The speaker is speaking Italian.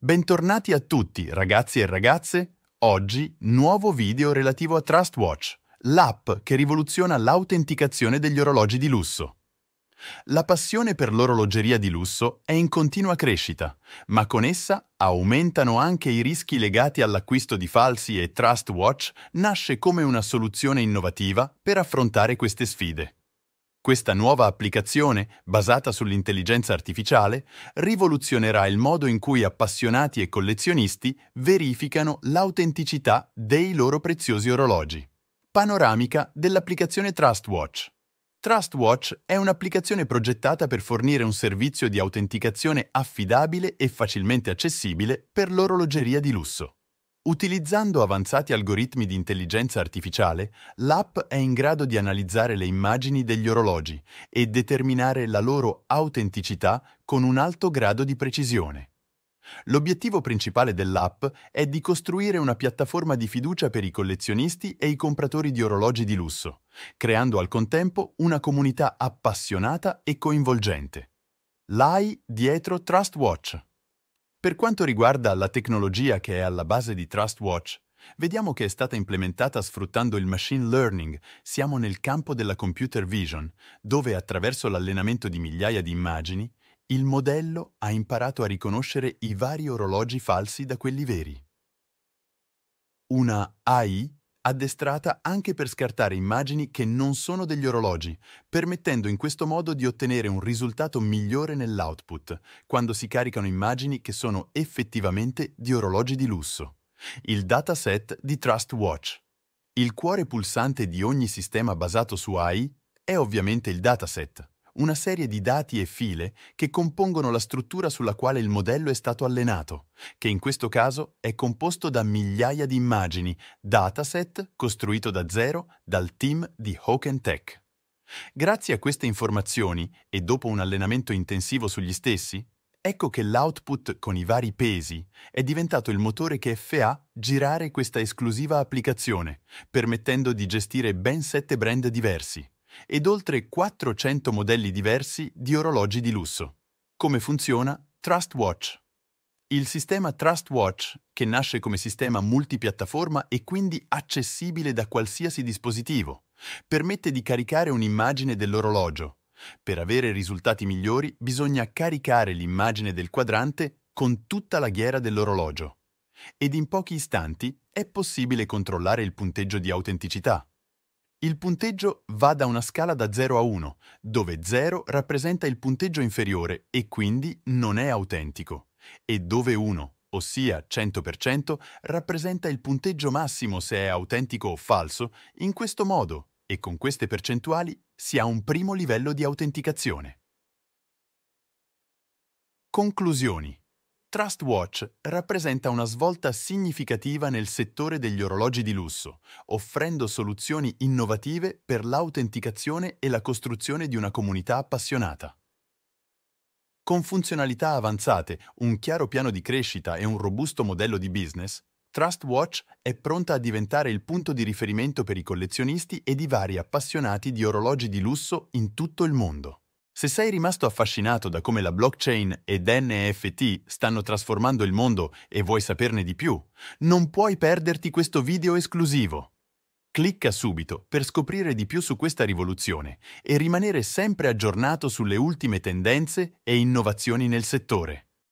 Bentornati a tutti ragazzi e ragazze, oggi nuovo video relativo a TrustWatch, l'app che rivoluziona l'autenticazione degli orologi di lusso. La passione per l'orologeria di lusso è in continua crescita, ma con essa aumentano anche i rischi legati all'acquisto di falsi e TrustWatch nasce come una soluzione innovativa per affrontare queste sfide. Questa nuova applicazione, basata sull'intelligenza artificiale, rivoluzionerà il modo in cui appassionati e collezionisti verificano l'autenticità dei loro preziosi orologi. Panoramica dell'applicazione TrustWatch. TrustWatch è un'applicazione progettata per fornire un servizio di autenticazione affidabile e facilmente accessibile per l'orologeria di lusso. Utilizzando avanzati algoritmi di intelligenza artificiale, l'app è in grado di analizzare le immagini degli orologi e determinare la loro autenticità con un alto grado di precisione. L'obiettivo principale dell'app è di costruire una piattaforma di fiducia per i collezionisti e i compratori di orologi di lusso, creando al contempo una comunità appassionata e coinvolgente. L'AI dietro TrustWatch per quanto riguarda la tecnologia che è alla base di TrustWatch, vediamo che è stata implementata sfruttando il machine learning. Siamo nel campo della computer vision, dove attraverso l'allenamento di migliaia di immagini, il modello ha imparato a riconoscere i vari orologi falsi da quelli veri. Una AI addestrata anche per scartare immagini che non sono degli orologi, permettendo in questo modo di ottenere un risultato migliore nell'output, quando si caricano immagini che sono effettivamente di orologi di lusso. Il dataset di TrustWatch. Il cuore pulsante di ogni sistema basato su AI è ovviamente il dataset una serie di dati e file che compongono la struttura sulla quale il modello è stato allenato, che in questo caso è composto da migliaia di immagini, dataset costruito da zero dal team di Hawken Tech. Grazie a queste informazioni e dopo un allenamento intensivo sugli stessi, ecco che l'output con i vari pesi è diventato il motore che fa girare questa esclusiva applicazione, permettendo di gestire ben sette brand diversi ed oltre 400 modelli diversi di orologi di lusso. Come funziona TrustWatch? Il sistema TrustWatch, che nasce come sistema multipiattaforma e quindi accessibile da qualsiasi dispositivo, permette di caricare un'immagine dell'orologio. Per avere risultati migliori bisogna caricare l'immagine del quadrante con tutta la ghiera dell'orologio. Ed in pochi istanti è possibile controllare il punteggio di autenticità. Il punteggio va da una scala da 0 a 1, dove 0 rappresenta il punteggio inferiore e quindi non è autentico, e dove 1, ossia 100%, rappresenta il punteggio massimo se è autentico o falso, in questo modo e con queste percentuali si ha un primo livello di autenticazione. Conclusioni TrustWatch rappresenta una svolta significativa nel settore degli orologi di lusso, offrendo soluzioni innovative per l'autenticazione e la costruzione di una comunità appassionata. Con funzionalità avanzate, un chiaro piano di crescita e un robusto modello di business, TrustWatch è pronta a diventare il punto di riferimento per i collezionisti e i vari appassionati di orologi di lusso in tutto il mondo. Se sei rimasto affascinato da come la blockchain ed NFT stanno trasformando il mondo e vuoi saperne di più, non puoi perderti questo video esclusivo. Clicca subito per scoprire di più su questa rivoluzione e rimanere sempre aggiornato sulle ultime tendenze e innovazioni nel settore.